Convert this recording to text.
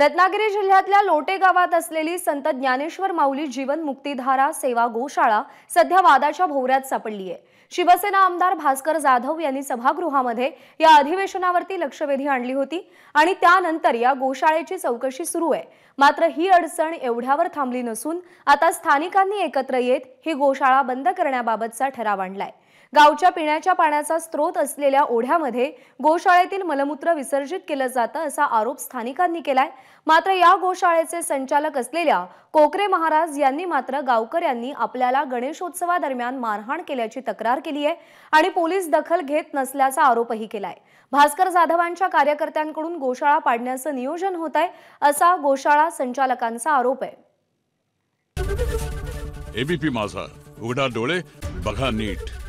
रत्नागिरी जिल्ह्यातल्या लोटे गावात असलेली संत ज्ञानेश्वर माऊली जीवन मुक्तीधारा सेवा गोशाळा सध्या वादाच्या भोवऱ्यात सापडली आहे शिवसेना आमदार भास्कर जाधव यांनी सभागृहामध्ये या अधिवेशनावरती लक्षवेधी आणली होती आणि त्यानंतर या गोशाळेची चौकशी सुरू आहे मात्र ही अडचण एवढ्यावर थांबली नसून आता स्थानिकांनी एकत्र येत ही गोशाळा बंद करण्याबाबतचा ठराव आणलाय गावच्या पिण्याच्या पाण्याचा स्रोत असलेल्या ओढ्यामध्ये गोशाळेतील मलमूत्र विसर्जित केलं जातं असा आरोप स्थानिकांनी केलाय मात्र या गोशाळेचे संचालक असलेल्या कोकरे महाराज यांनी मात्र गावकऱ्यांनी आपल्याला गणेशोत्सवादरम्यान मारहाण केल्याची तक्रार केली आहे आणि पोलीस दखल घेत नसल्याचा आरोपही केलाय भास्कर जाधवांच्या कार्यकर्त्यांकडून गोशाळा पाडण्याचं नियोजन होत आहे असा गोशाळा संचालकांचा आरोप आहे एबीपी माझा उघडा डोळे बघा नीट